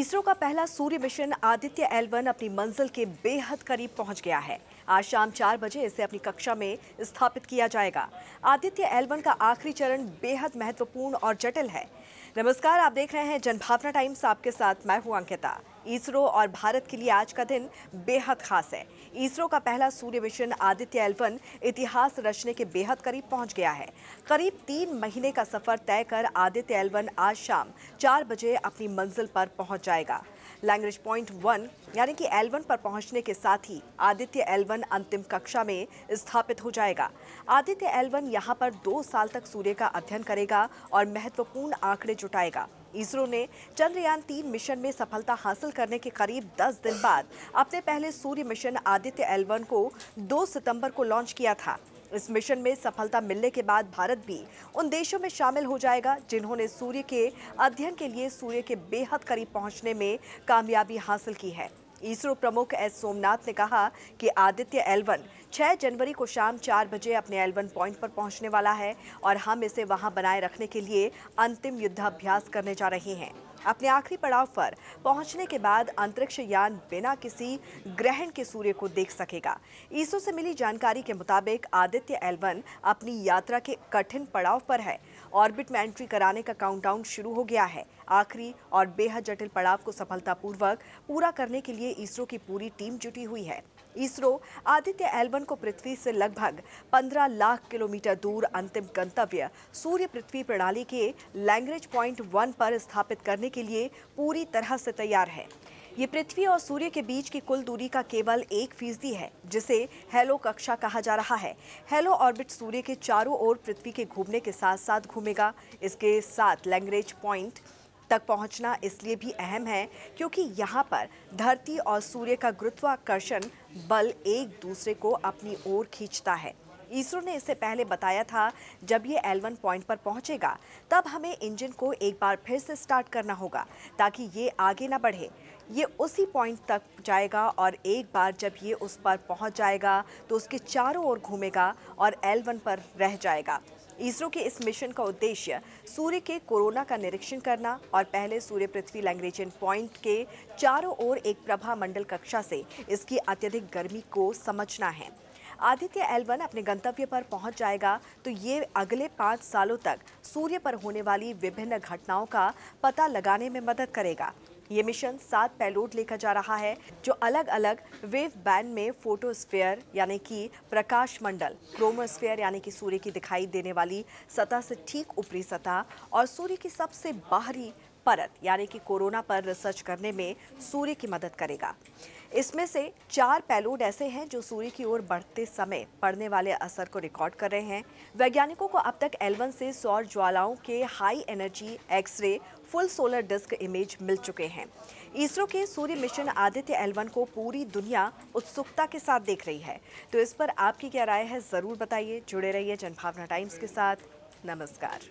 इसरो का पहला सूर्य mission Aditya L अपनी मंजिल के बेहद करीब पहुंच गया है आज शाम चार बजे इसे अपनी कक्षा में स्थापित किया जाएगा आदित्य एल का आखिरी चरण बेहद महत्वपूर्ण और जटिल है नमस्कार आप देख रहे हैं जनभावना टाइम्स आपके साथ मैं हूं अंकिता इसरो और भारत के लिए आज का दिन बेहद खास है इसरो का पहला सूर्य मिशन आदित्य एल्फन इतिहास रचने के बेहद करीब पहुंच गया है करीब तीन महीने का सफर तय कर आदित्य एल्वन आज शाम चार बजे अपनी मंजिल पर पहुंच जाएगा लैंग्वेज पॉइंट वन यानी कि एल्वन पर पहुंचने के साथ ही आदित्य एल्वन अंतिम कक्षा में स्थापित हो जाएगा आदित्य एल्वन यहाँ पर दो साल तक सूर्य का अध्ययन करेगा और महत्वपूर्ण आंकड़े जुटाएगा इसरो ने चंद्रयान तीन मिशन में सफलता हासिल करने के करीब 10 दिन बाद अपने पहले सूर्य मिशन आदित्य एलवन को 2 सितंबर को लॉन्च किया था इस मिशन में सफलता मिलने के बाद भारत भी उन देशों में शामिल हो जाएगा जिन्होंने सूर्य के अध्ययन के लिए सूर्य के बेहद करीब पहुंचने में कामयाबी हासिल की है इसरो प्रमुख एस सोमनाथ ने कहा कि आदित्य एलवन 6 जनवरी को शाम चार बजे अपने एलवन पॉइंट पर पहुंचने वाला है और हम इसे वहां बनाए रखने के लिए अंतिम युद्धाभ्यास करने जा रहे हैं अपने आखिरी पड़ाव पर पहुंचने के बाद अंतरिक्ष यान बिना किसी ग्रहण के सूर्य को देख सकेगा इसरो से मिली जानकारी के मुताबिक आदित्य एलवन अपनी यात्रा के कठिन पड़ाव पर है ऑर्बिट में एंट्री कराने का काउंटडाउन शुरू हो गया है आखिरी और बेहद जटिल पड़ाव को सफलतापूर्वक पूरा करने के लिए इसरो की पूरी टीम जुटी हुई है इसरो आदित्य एलवन को पृथ्वी से लगभग 15 लाख किलोमीटर दूर अंतिम गंतव्य सूर्य पृथ्वी प्रणाली के लैंग्वेज पॉइंट वन पर स्थापित करने के लिए पूरी तरह से तैयार है ये पृथ्वी और सूर्य के बीच की कुल दूरी का केवल एक फीसदी है जिसे हेलो कक्षा कहा जा रहा है हेलो ऑर्बिट सूर्य के चारों ओर पृथ्वी के घूमने के साथ साथ घूमेगा इसके साथ लैंग्रेज पॉइंट तक पहुंचना इसलिए भी अहम है क्योंकि यहाँ पर धरती और सूर्य का गुरुत्वाकर्षण बल एक दूसरे को अपनी ओर खींचता है इसरो ने इससे पहले बताया था जब ये एल वन पॉइंट पर पहुंचेगा तब हमें इंजन को एक बार फिर से स्टार्ट करना होगा ताकि ये आगे ना बढ़े ये उसी पॉइंट तक जाएगा और एक बार जब ये उस पर पहुंच जाएगा तो उसके चारों ओर घूमेगा और एल वन पर रह जाएगा इसरो के इस मिशन का उद्देश्य सूर्य के कोरोना का निरीक्षण करना और पहले सूर्य पृथ्वी लैंग्रेजन पॉइंट के चारों ओर एक प्रभा मंडल कक्षा से इसकी अत्यधिक गर्मी को समझना है आदित्य एल अपने गंतव्य पर पहुंच जाएगा तो ये अगले पाँच सालों तक सूर्य पर होने वाली विभिन्न घटनाओं का पता लगाने में मदद करेगा ये मिशन सात पैलोड लेकर जा रहा है जो अलग अलग वेव बैंड में फोटोस्फेयर यानी कि प्रकाश मंडल क्रोमोस्फेयर यानी कि सूर्य की दिखाई देने वाली सतह से ठीक ऊपरी सतह और सूर्य की सबसे बाहरी परत यानी कि कोरोना पर रिसर्च करने में सूर्य की मदद करेगा इसमें से चार पैलोड ऐसे हैं जो सूर्य की ओर बढ़ते समय पड़ने वाले असर को रिकॉर्ड कर रहे हैं वैज्ञानिकों को अब तक एलवन से सौर ज्वालाओं के high energy x ray full solar disc image मिल चुके हैं इसरो के सूर्य मिशन आदित्य एलवन को पूरी दुनिया उत्सुकता के साथ देख रही है तो इस पर आपकी क्या राय है ज़रूर बताइए जुड़े रहिए जनभावना टाइम्स के साथ नमस्कार